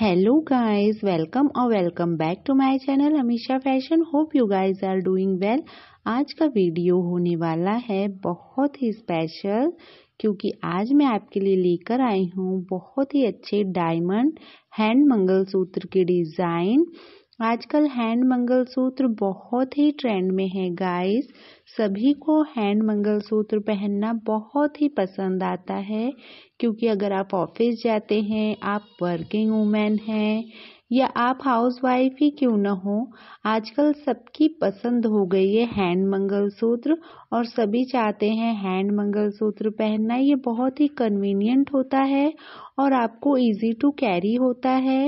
hello guys welcome और welcome back to my channel हमेशा fashion hope you guys are doing well आज का video होने वाला है बहुत ही स्पेशल क्योंकि आज मैं आपके लिए लेकर आई हूँ बहुत ही अच्छे डायमंड हैंड मंगलसूत्र के डिज़ाइन आजकल हैंड मंगल सूत्र बहुत ही ट्रेंड में है गाइस सभी को हैंड मंगल सूत्र पहनना बहुत ही पसंद आता है क्योंकि अगर आप ऑफिस जाते हैं आप वर्किंग वूमेन हैं या आप हाउस वाइफ ही क्यों ना हो आजकल सबकी पसंद हो गई है हैंड मंगल सूत्र और सभी चाहते हैं हैंड मंगल सूत्र पहनना ये बहुत ही कन्वीनियंट होता है और आपको इजी टू कैरी होता है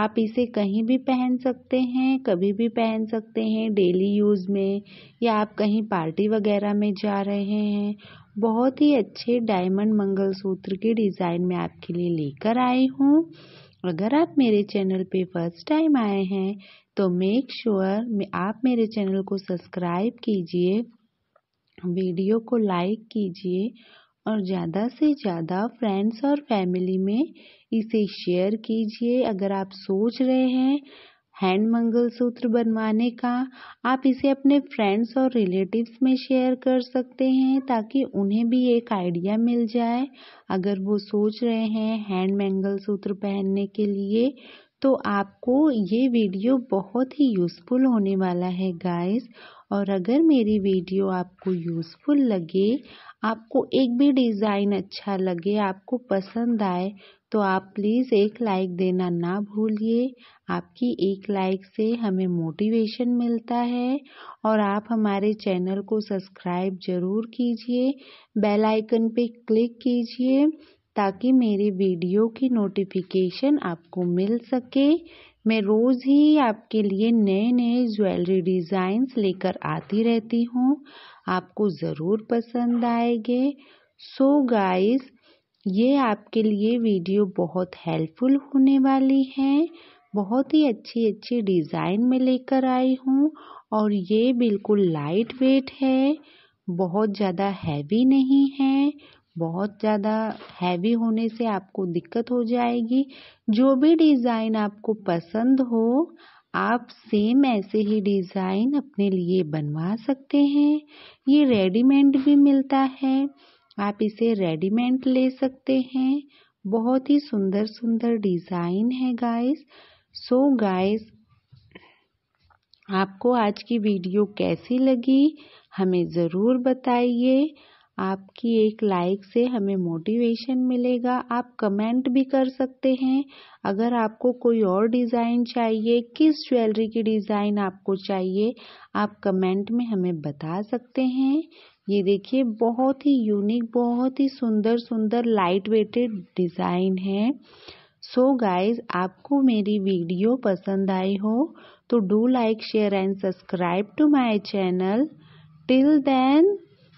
आप इसे कहीं भी पहन सकते हैं कभी भी पहन सकते हैं डेली यूज़ में या आप कहीं पार्टी वगैरह में जा रहे हैं बहुत ही अच्छे डायमंड मंगलसूत्र के डिज़ाइन में आपके लिए लेकर आई हूँ अगर आप मेरे चैनल पे फर्स्ट टाइम आए हैं तो मेक श्योर sure आप मेरे चैनल को सब्सक्राइब कीजिए वीडियो को लाइक कीजिए और ज़्यादा से ज़्यादा फ्रेंड्स और फैमिली में इसे शेयर कीजिए अगर आप सोच रहे हैं हैंड मंगल सूत्र बनवाने का आप इसे अपने फ्रेंड्स और रिलेटिव्स में शेयर कर सकते हैं ताकि उन्हें भी एक आइडिया मिल जाए अगर वो सोच रहे हैं हैंड मंगल सूत्र पहनने के लिए तो आपको ये वीडियो बहुत ही यूज़फुल होने वाला है गाइस और अगर मेरी वीडियो आपको यूज़फुल लगे आपको एक भी डिज़ाइन अच्छा लगे आपको पसंद आए तो आप प्लीज़ एक लाइक देना ना भूलिए आपकी एक लाइक से हमें मोटिवेशन मिलता है और आप हमारे चैनल को सब्सक्राइब ज़रूर कीजिए बेल आइकन पे क्लिक कीजिए ताकि मेरे वीडियो की नोटिफिकेशन आपको मिल सके मैं रोज़ ही आपके लिए नए नए ज्वेलरी डिज़ाइंस लेकर आती रहती हूँ आपको ज़रूर पसंद आएंगे सो गाइस ये आपके लिए वीडियो बहुत हेल्पफुल होने वाली है बहुत ही अच्छी अच्छी डिज़ाइन में लेकर आई हूँ और ये बिल्कुल लाइट वेट है बहुत ज़्यादा हैवी नहीं है बहुत ज़्यादा हैवी होने से आपको दिक्कत हो जाएगी जो भी डिज़ाइन आपको पसंद हो आप सेम ऐसे ही डिज़ाइन अपने लिए बनवा सकते हैं ये रेडीमेड भी मिलता है आप इसे रेडीमेड ले सकते हैं बहुत ही सुंदर सुंदर डिज़ाइन है गाइस सो गाइस आपको आज की वीडियो कैसी लगी हमें ज़रूर बताइए आपकी एक लाइक से हमें मोटिवेशन मिलेगा आप कमेंट भी कर सकते हैं अगर आपको कोई और डिज़ाइन चाहिए किस ज्वेलरी की डिज़ाइन आपको चाहिए आप कमेंट में हमें बता सकते हैं ये देखिए बहुत ही यूनिक बहुत ही सुंदर सुंदर लाइट वेटेड डिज़ाइन है सो so गाइज आपको मेरी वीडियो पसंद आई हो तो do like share and subscribe to my channel till then